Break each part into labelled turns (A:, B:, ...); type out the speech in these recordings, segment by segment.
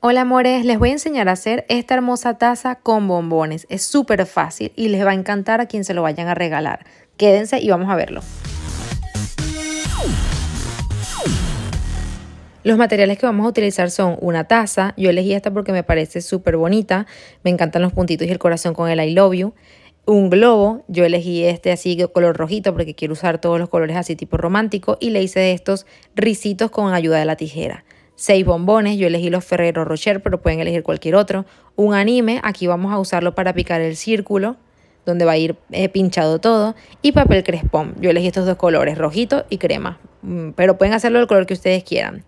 A: Hola amores, les voy a enseñar a hacer esta hermosa taza con bombones. Es súper fácil y les va a encantar a quien se lo vayan a regalar. Quédense y vamos a verlo. Los materiales que vamos a utilizar son una taza, yo elegí esta porque me parece súper bonita, me encantan los puntitos y el corazón con el I love you. Un globo, yo elegí este así de color rojito porque quiero usar todos los colores así tipo romántico y le hice estos risitos con ayuda de la tijera seis bombones, yo elegí los Ferrero Rocher, pero pueden elegir cualquier otro, un anime, aquí vamos a usarlo para picar el círculo, donde va a ir eh, pinchado todo, y papel crespón, yo elegí estos dos colores, rojito y crema, mm, pero pueden hacerlo del color que ustedes quieran.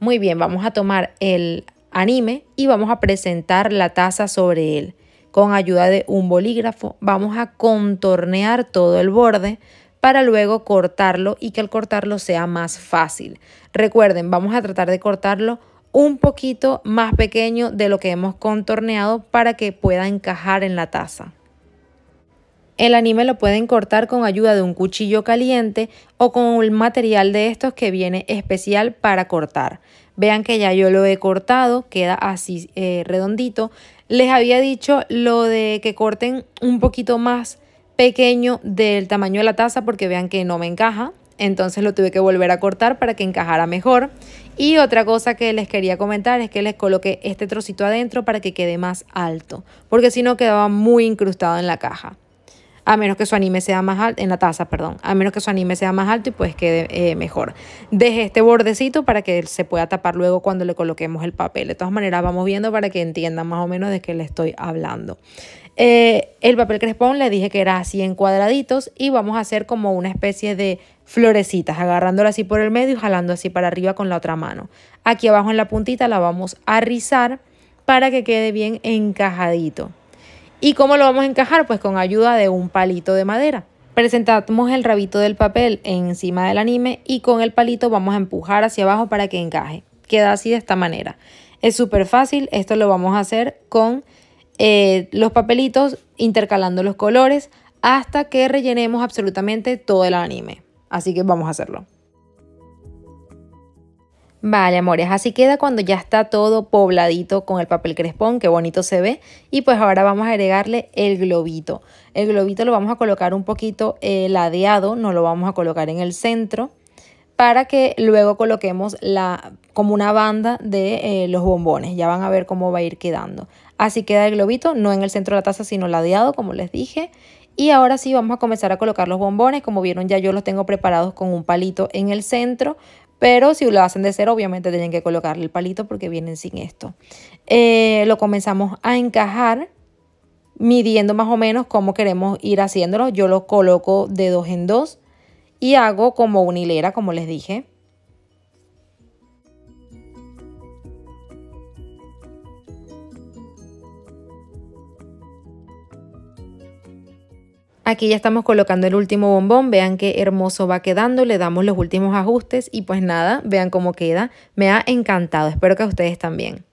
A: Muy bien, vamos a tomar el anime y vamos a presentar la taza sobre él. Con ayuda de un bolígrafo vamos a contornear todo el borde para luego cortarlo y que al cortarlo sea más fácil. Recuerden, vamos a tratar de cortarlo un poquito más pequeño de lo que hemos contorneado para que pueda encajar en la taza. El anime lo pueden cortar con ayuda de un cuchillo caliente o con un material de estos que viene especial para cortar. Vean que ya yo lo he cortado, queda así eh, redondito. Les había dicho lo de que corten un poquito más pequeño del tamaño de la taza porque vean que no me encaja. Entonces lo tuve que volver a cortar para que encajara mejor. Y otra cosa que les quería comentar es que les coloqué este trocito adentro para que quede más alto, porque si no quedaba muy incrustado en la caja a menos que su anime sea más alto, en la taza, perdón, a menos que su anime sea más alto y pues quede eh, mejor. Deje este bordecito para que se pueda tapar luego cuando le coloquemos el papel. De todas maneras, vamos viendo para que entiendan más o menos de qué le estoy hablando. Eh, el papel crespón le dije que era así en cuadraditos y vamos a hacer como una especie de florecitas, agarrándola así por el medio y jalando así para arriba con la otra mano. Aquí abajo en la puntita la vamos a rizar para que quede bien encajadito. ¿Y cómo lo vamos a encajar? Pues con ayuda de un palito de madera. Presentamos el rabito del papel encima del anime y con el palito vamos a empujar hacia abajo para que encaje. Queda así de esta manera. Es súper fácil, esto lo vamos a hacer con eh, los papelitos intercalando los colores hasta que rellenemos absolutamente todo el anime. Así que vamos a hacerlo. Vale, amores, así queda cuando ya está todo pobladito con el papel crespón, qué bonito se ve. Y pues ahora vamos a agregarle el globito. El globito lo vamos a colocar un poquito eh, ladeado, no lo vamos a colocar en el centro, para que luego coloquemos la, como una banda de eh, los bombones. Ya van a ver cómo va a ir quedando. Así queda el globito, no en el centro de la taza, sino ladeado, como les dije. Y ahora sí vamos a comenzar a colocar los bombones. Como vieron ya yo los tengo preparados con un palito en el centro. Pero si lo hacen de cero, obviamente tienen que colocarle el palito porque vienen sin esto. Eh, lo comenzamos a encajar midiendo más o menos cómo queremos ir haciéndolo. Yo lo coloco de dos en dos y hago como una hilera, como les dije. Aquí ya estamos colocando el último bombón, vean qué hermoso va quedando, le damos los últimos ajustes y pues nada, vean cómo queda. Me ha encantado, espero que a ustedes también.